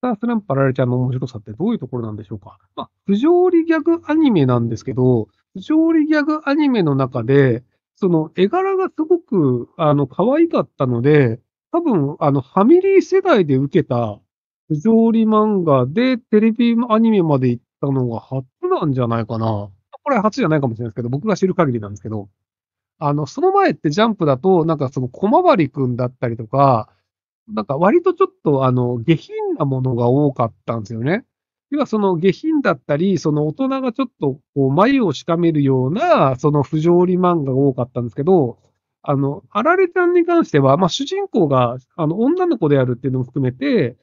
タースランプパラレちゃんの面白さってどういうところなんでしょうかまあ、不条理ギャグアニメなんですけど、不条理ギャグアニメの中で、その絵柄がすごく、あの、可愛かったので、多分、あの、ファミリー世代で受けた不条理漫画でテレビアニメまで行ったのが初なんじゃないかな。これ初じゃないかもしれないですけど、僕が知る限りなんですけど、あの、その前ってジャンプだと、なんかその小回りくんだったりとか、なんか割とちょっとあの、下品なものが多かったんですよね。要はその下品だったり、その大人がちょっとこう眉をしかめるような、その不条理漫画が多かったんですけど、あの、あられちゃんに関しては、まあ主人公があの女の子であるっていうのも含めて、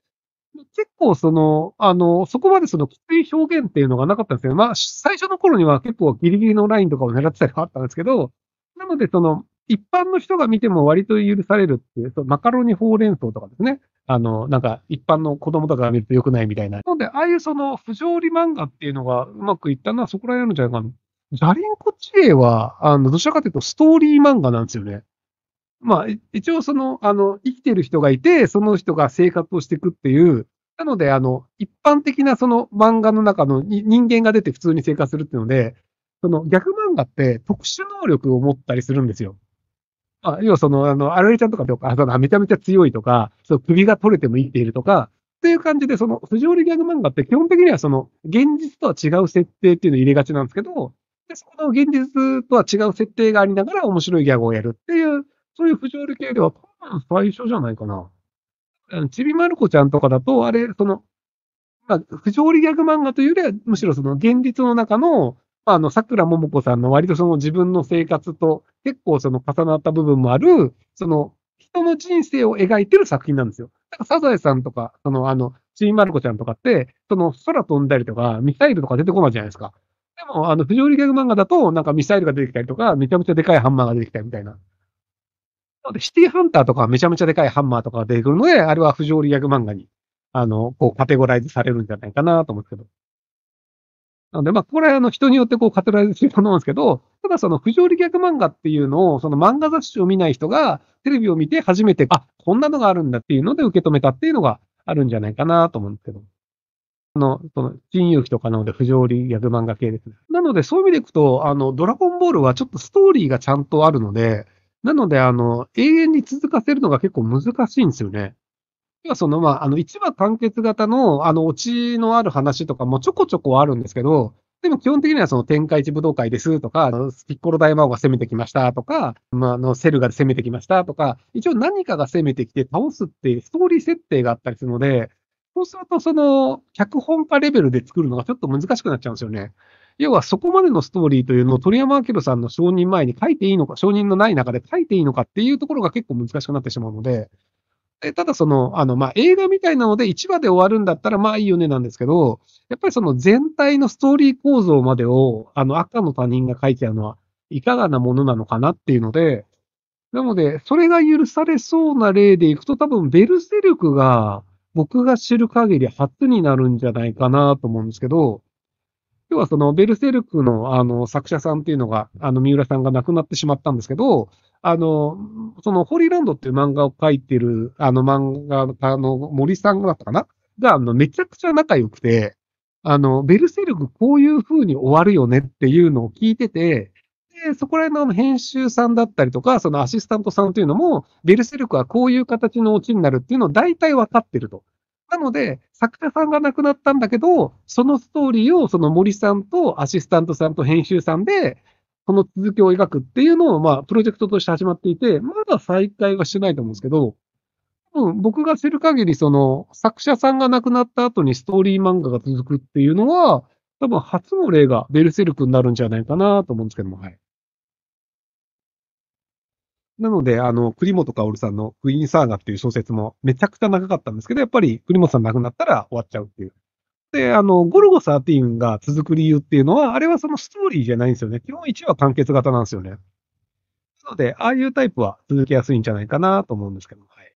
結構その、あの、そこまでそのきつい表現っていうのがなかったんですよ。まあ最初の頃には結構ギリギリのラインとかを狙ってたりはあったんですけど、なのでその、一般の人が見ても割と許されるっていう、そマカロニほうれん草とかですね。あの、なんか一般の子供とかが見ると良くないみたいな。なので、ああいうその不条理漫画っていうのがうまくいったのはそこら辺の。んじゃないかな。ジャリンコ知恵は、あの、どちらかというとストーリー漫画なんですよね。まあ、一応その、あの、生きてる人がいて、その人が生活をしていくっていう、なので、あの、一般的なその漫画の中の人間が出て普通に生活するっていうので、その逆漫画って特殊能力を持ったりするんですよ。まあ、要はその、あの、アラレちゃんとかとか、あめちゃめちゃ強いとか、その首が取れてもいいっているとか、っていう感じで、その、不条理ギャグ漫画って基本的にはその、現実とは違う設定っていうのを入れがちなんですけど、でそこの現実とは違う設定がありながら面白いギャグをやるっていう、そういう不条理系では多分最初じゃないかな。ちびまる子ちゃんとかだと、あれ、その、まあ、不条理ギャグ漫画というよりは、むしろその現実の中の、あの、桜ももこさんの割とその自分の生活と結構その重なった部分もある、その人の人生を描いてる作品なんですよ。だからサザエさんとか、そのあの、ちーまる子ちゃんとかって、その空飛んだりとか、ミサイルとか出てこないじゃないですか。でも、あの、不条理ギャグ漫画だと、なんかミサイルが出てきたりとか、めちゃめちゃでかいハンマーが出てきたりみたいな。なので、シティハンターとかめちゃめちゃでかいハンマーとかが出てくるので、あれは不条理ギャグ漫画に、あの、こう、カテゴライズされるんじゃないかなと思うんですけど。なので、まあ、これはの人によってこう語られてるものなんですけど、ただその不条理逆漫画っていうのを、その漫画雑誌を見ない人がテレビを見て初めて、あ、こんなのがあるんだっていうので受け止めたっていうのがあるんじゃないかなと思うんですけど。あの、その、新勇気とかなので不条理逆漫画系ですね。なので、そういう意味でいくと、あの、ドラゴンボールはちょっとストーリーがちゃんとあるので、なので、あの、永遠に続かせるのが結構難しいんですよね。はその、まあ、あの、一話完結型の、あの、オチのある話とかもちょこちょこあるんですけど、でも基本的にはその天下一武道会ですとか、ピッコロ大魔王が攻めてきましたとか、まあ、あのセルが攻めてきましたとか、一応何かが攻めてきて倒すっていうストーリー設定があったりするので、そうするとその脚本家レベルで作るのがちょっと難しくなっちゃうんですよね。要はそこまでのストーリーというのを鳥山明さんの承認前に書いていいのか、承認のない中で書いていいのかっていうところが結構難しくなってしまうので、えただその、あの、まあ、映画みたいなので1話で終わるんだったら、まあいいよねなんですけど、やっぱりその全体のストーリー構造までを、あの、赤の他人が書いてあるのは、いかがなものなのかなっていうので、なので、それが許されそうな例でいくと、多分、ベルセルクが、僕が知る限り初になるんじゃないかなと思うんですけど、要はそのベルセルクのあの作者さんっていうのが、あの三浦さんが亡くなってしまったんですけど、あの、そのホリーランドっていう漫画を描いてる、あの漫画家の森さんだったかなが、あの、めちゃくちゃ仲良くて、あの、ベルセルクこういう風に終わるよねっていうのを聞いてて、で、そこら辺の編集さんだったりとか、そのアシスタントさんというのも、ベルセルクはこういう形のオチになるっていうのを大体分かってると。なので、作家さんが亡くなったんだけど、そのストーリーをその森さんとアシスタントさんと編集さんで、この続きを描くっていうのを、まあ、プロジェクトとして始まっていて、まだ再開はしてないと思うんですけど、僕が知る限り、その作者さんが亡くなった後にストーリー漫画が続くっていうのは、多分初の例がベルセルクになるんじゃないかなと思うんですけども、はい。なので、あの、栗本薫さんのクイーンサーガっていう小説もめちゃくちゃ長かったんですけど、やっぱり栗本さん亡くなったら終わっちゃうっていう。で、あの、ゴルゴ13が続く理由っていうのは、あれはそのストーリーじゃないんですよね。基本1話完結型なんですよね。なので、ああいうタイプは続けやすいんじゃないかなと思うんですけど。はい。